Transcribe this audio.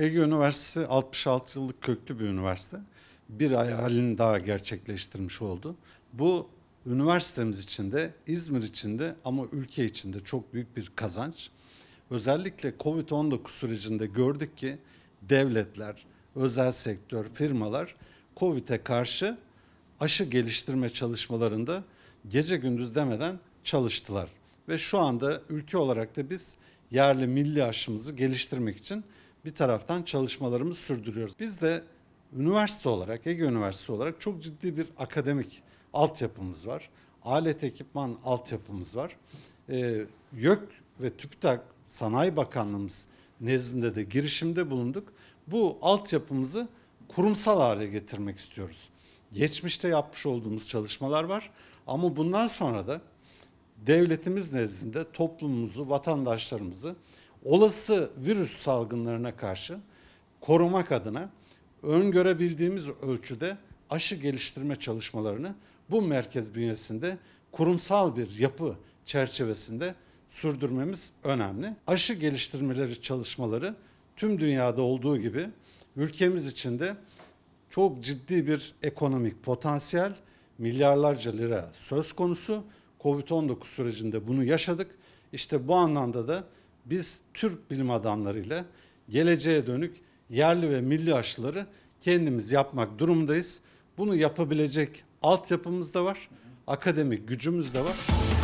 Ege Üniversitesi 66 yıllık köklü bir üniversite. Bir hayalini daha gerçekleştirmiş oldu. Bu üniversitemiz için de İzmir için de ama ülke için de çok büyük bir kazanç. Özellikle Covid-19 sürecinde gördük ki devletler, özel sektör, firmalar Covid'e karşı aşı geliştirme çalışmalarında gece gündüz demeden çalıştılar. Ve şu anda ülke olarak da biz yerli milli aşımızı geliştirmek için bir taraftan çalışmalarımızı sürdürüyoruz. Biz de üniversite olarak, Ege Üniversitesi olarak çok ciddi bir akademik altyapımız var. Alet ekipman altyapımız var. E, YÖK ve TÜBİTAK Sanayi Bakanlığımız nezdinde de girişimde bulunduk. Bu altyapımızı kurumsal hale getirmek istiyoruz. Geçmişte yapmış olduğumuz çalışmalar var ama bundan sonra da devletimiz nezdinde toplumumuzu, vatandaşlarımızı olası virüs salgınlarına karşı korumak adına öngörebildiğimiz ölçüde aşı geliştirme çalışmalarını bu merkez bünyesinde kurumsal bir yapı çerçevesinde sürdürmemiz önemli. Aşı geliştirmeleri çalışmaları tüm dünyada olduğu gibi ülkemiz için de çok ciddi bir ekonomik potansiyel, milyarlarca lira söz konusu. Covid-19 sürecinde bunu yaşadık. İşte bu anlamda da biz Türk bilim adamları ile geleceğe dönük yerli ve milli aşıları kendimiz yapmak durumundayız. Bunu yapabilecek altyapımız da var, akademik gücümüz de var.